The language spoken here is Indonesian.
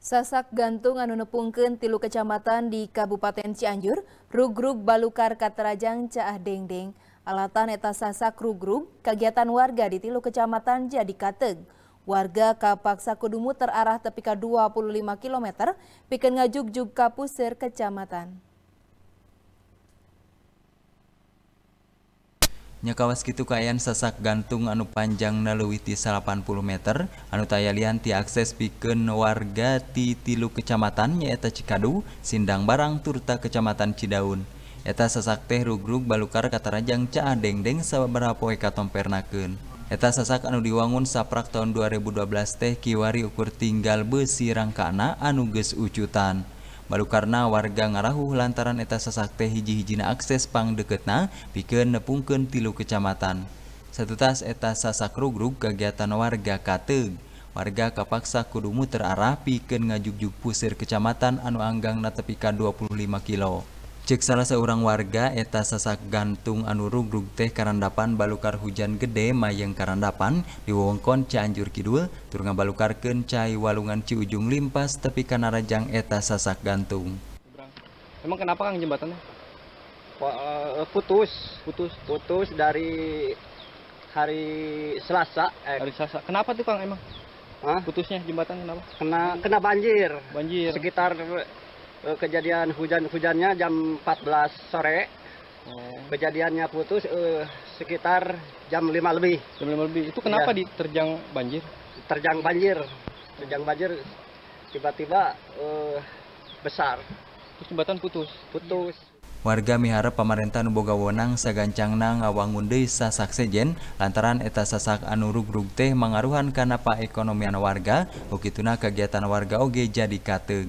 Sasak gantung anu nepungkeun tilu kecamatan di Kabupaten Cianjur, Rugrug Balukar Katerajang Caah Dengdeng. Alatan eta sasak Rugrug, kegiatan warga di tilu kecamatan jadi kateg. Warga kapaksa muter terarah tepi ka 25 km, pikeun ngajuk-jug ka pusir kecamatan. kawaski tu kaan sasak gantung anu panjangnalluti 80 meter, anu taya li tikses piken wargati tilu Kecamatannyaeta Cikadu, Sindang barang Turta Kecamatan Cidaun. Eeta sasak teh Ru grup Ballukar kata Rajang ca deng deng sawwa berpoekatompernaken. Eeta sasak anu diwangun saprak tahun 2012 teh kiwari ukur tinggal besirangkana anuges Uucutan. karena warga ngarahuh lantaran eta Sasakte Hiji Hijina aksespang deketna pike nepungken tilu Kecamatan. Setetas eta sasakrurup kagiatan warga Kateteg, warga Kapaksa kudumu teraara piken ngajugjug pusir Kecamatan Anu Anggang Naappka 25kg. cek salah seorang warga eta sasak gantung anuru grug teh karandapan balukar hujan gede mayang karandapan di wewengkon Cianjur Kidul tur ngabalukarkeun cai walungan Ciujung limpas tepi ka rajang eta sasak gantung. Emang kenapa Kang jembatannya? Eh, putus, putus, putus dari hari Selasa. Eh. Hari Selasa. Kenapa tuh Kang emang? Hah? Putusnya jembatan kenapa? Kena kena banjir. Banjir. Sekitar uh, kejadian hujan-hujannya jam 14 sore. Oh. Kejadiannya putus uh, sekitar jam 5 lebih. Jam 5 lebih. Itu kenapa ya. diterjang banjir? Terjang banjir. Terjang banjir tiba-tiba uh, besar. Terus jembatan putus. Putus. Warga miharap pemerintah Nuboga wonang sagancangna ngawangun deui sasak sejen lantaran eta sasak anu rugrug teh mangaruhan kana paekonomian warga, ukituna kegiatan warga oge jadi kateug.